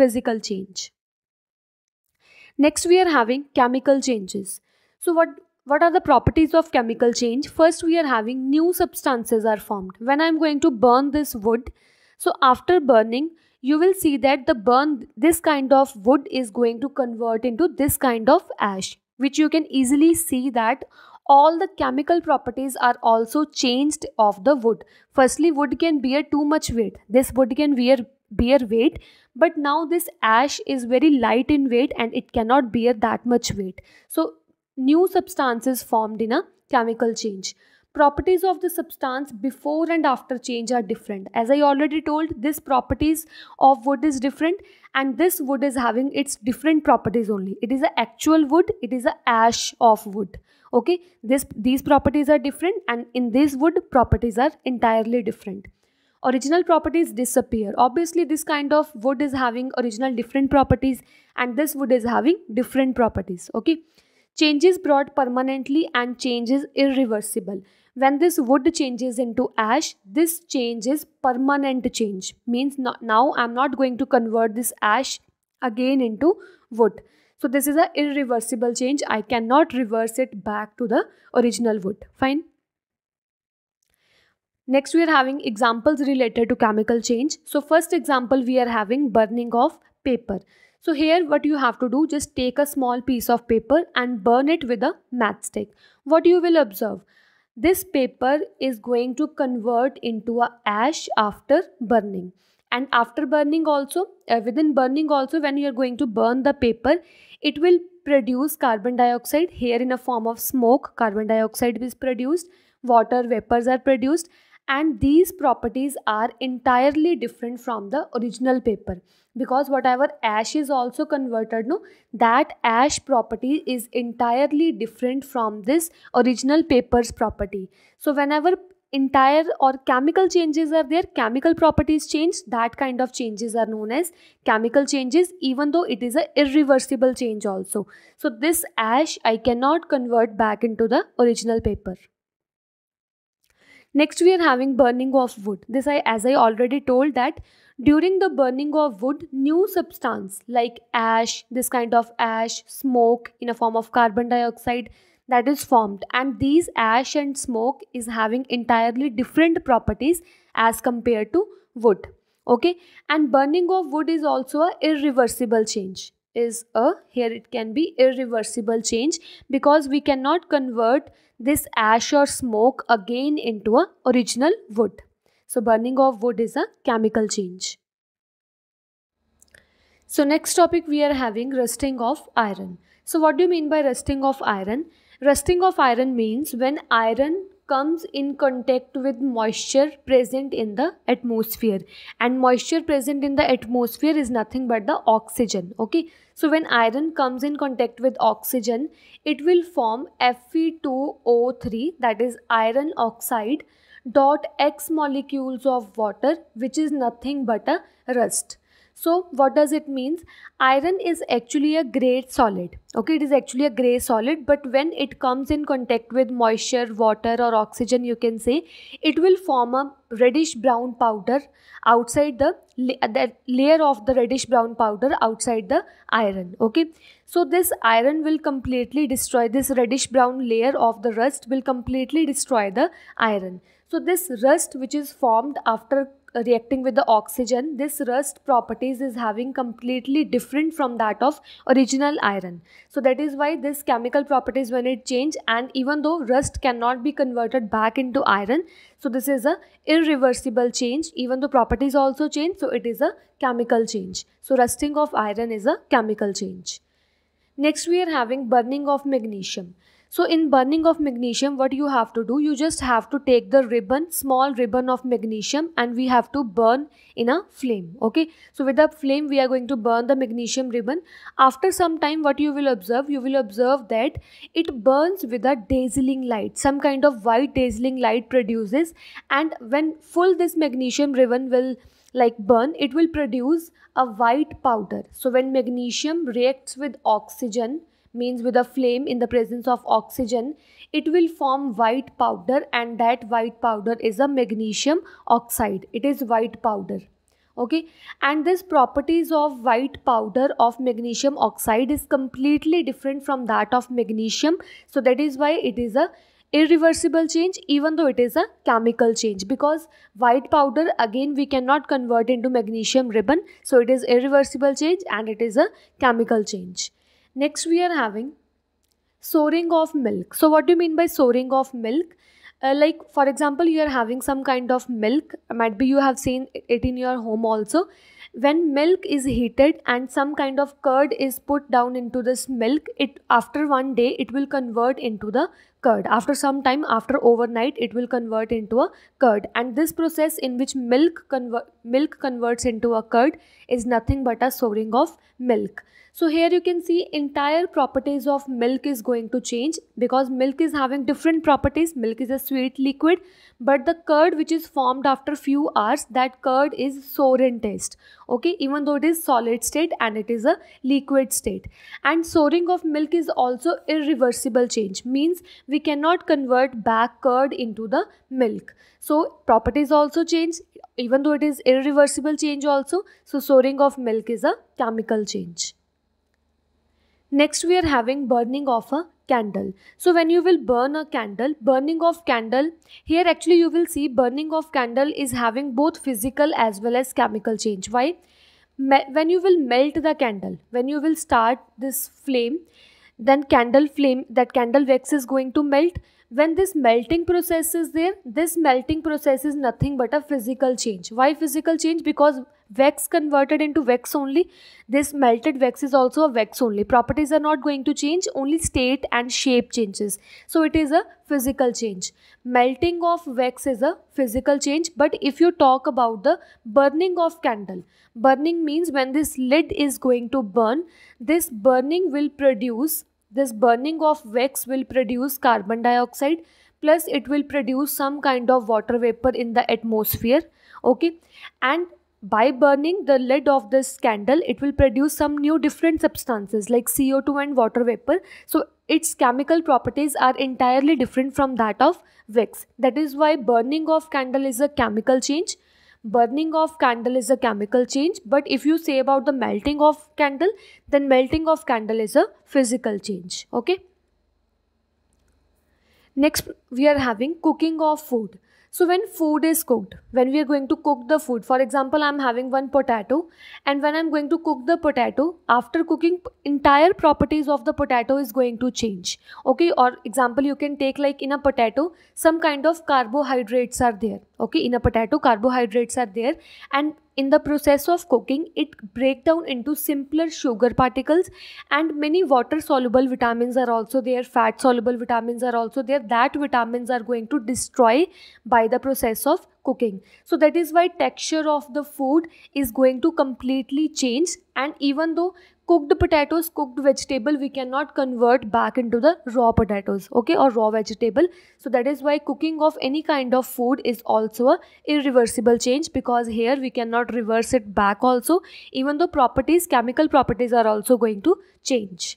physical change. Next, we are having chemical changes. So, what what are the properties of chemical change? First, we are having new substances are formed. When I am going to burn this wood, so after burning, you will see that the burn this kind of wood is going to convert into this kind of ash, which you can easily see that all the chemical properties are also changed of the wood. Firstly, wood can bear too much weight. This wood can bear bear weight but now this ash is very light in weight and it cannot bear that much weight so new substances formed in a chemical change properties of the substance before and after change are different as i already told this properties of wood is different and this wood is having its different properties only it is a actual wood it is a ash of wood okay this these properties are different and in this wood properties are entirely different original properties disappear obviously this kind of wood is having original different properties and this wood is having different properties okay changes brought permanently and changes irreversible when this wood changes into ash this change is permanent change means not, now i'm not going to convert this ash again into wood so this is a irreversible change i cannot reverse it back to the original wood fine Next, we are having examples related to chemical change. So first example, we are having burning of paper. So here what you have to do, just take a small piece of paper and burn it with a matchstick. What you will observe, this paper is going to convert into a ash after burning. And after burning also, uh, within burning also, when you are going to burn the paper, it will produce carbon dioxide here in a form of smoke. Carbon dioxide is produced, water vapors are produced and these properties are entirely different from the original paper because whatever ash is also converted no that ash property is entirely different from this original paper's property so whenever entire or chemical changes are there chemical properties change that kind of changes are known as chemical changes even though it is a irreversible change also so this ash i cannot convert back into the original paper Next, we are having burning of wood. This, I, as I already told that during the burning of wood, new substance like ash, this kind of ash, smoke in a form of carbon dioxide that is formed and these ash and smoke is having entirely different properties as compared to wood okay and burning of wood is also a irreversible change is a here it can be irreversible change because we cannot convert this ash or smoke again into a original wood so burning of wood is a chemical change so next topic we are having rusting of iron so what do you mean by rusting of iron rusting of iron means when iron comes in contact with moisture present in the atmosphere and moisture present in the atmosphere is nothing but the oxygen okay so when iron comes in contact with oxygen it will form fe2o3 that is iron oxide dot x molecules of water which is nothing but a rust so what does it means? Iron is actually a gray solid. Okay, it is actually a gray solid, but when it comes in contact with moisture, water or oxygen, you can say it will form a reddish brown powder outside the, the layer of the reddish brown powder outside the iron. Okay, so this iron will completely destroy this reddish brown layer of the rust will completely destroy the iron. So this rust which is formed after uh, reacting with the oxygen, this rust properties is having completely different from that of original iron. So that is why this chemical properties when it change and even though rust cannot be converted back into iron, so this is a irreversible change even though properties also change, so it is a chemical change. So rusting of iron is a chemical change. Next we are having burning of magnesium. So in burning of magnesium, what you have to do, you just have to take the ribbon, small ribbon of magnesium and we have to burn in a flame. Okay. So with a flame, we are going to burn the magnesium ribbon. After some time, what you will observe, you will observe that it burns with a dazzling light. Some kind of white dazzling light produces and when full this magnesium ribbon will like burn, it will produce a white powder. So when magnesium reacts with oxygen, means with a flame in the presence of oxygen it will form white powder and that white powder is a magnesium oxide it is white powder okay and this properties of white powder of magnesium oxide is completely different from that of magnesium so that is why it is a irreversible change even though it is a chemical change because white powder again we cannot convert into magnesium ribbon so it is irreversible change and it is a chemical change Next, we are having soaring of milk. So, what do you mean by soaring of milk? Uh, like for example you are having some kind of milk might be you have seen it in your home also when milk is heated and some kind of curd is put down into this milk it after one day it will convert into the curd. After some time, after overnight, it will convert into a curd. And this process in which milk, conver milk converts into a curd is nothing but a souring of milk. So here you can see entire properties of milk is going to change because milk is having different properties. Milk is a sweet liquid but the curd which is formed after few hours that curd is sour in taste okay even though it is solid state and it is a liquid state and souring of milk is also irreversible change means we cannot convert back curd into the milk so properties also change even though it is irreversible change also so souring of milk is a chemical change Next we are having burning of a candle. So when you will burn a candle, burning of candle, here actually you will see burning of candle is having both physical as well as chemical change. Why? when you will melt the candle, when you will start this flame, then candle flame, that candle wax is going to melt when this melting process is there this melting process is nothing but a physical change why physical change because wax converted into wax only this melted wax is also a wax only properties are not going to change only state and shape changes so it is a physical change melting of wax is a physical change but if you talk about the burning of candle burning means when this lid is going to burn this burning will produce this burning of wax will produce carbon dioxide plus it will produce some kind of water vapor in the atmosphere okay and by burning the lid of this candle it will produce some new different substances like co2 and water vapor so its chemical properties are entirely different from that of wax that is why burning of candle is a chemical change burning of candle is a chemical change but if you say about the melting of candle then melting of candle is a physical change okay next we are having cooking of food so when food is cooked when we are going to cook the food for example i am having one potato and when i am going to cook the potato after cooking entire properties of the potato is going to change okay or example you can take like in a potato some kind of carbohydrates are there okay in a potato carbohydrates are there and in the process of cooking it break down into simpler sugar particles and many water soluble vitamins are also there fat soluble vitamins are also there that vitamins are going to destroy by the process of cooking so that is why texture of the food is going to completely change and even though cooked potatoes cooked vegetable we cannot convert back into the raw potatoes okay or raw vegetable so that is why cooking of any kind of food is also a irreversible change because here we cannot reverse it back also even though properties chemical properties are also going to change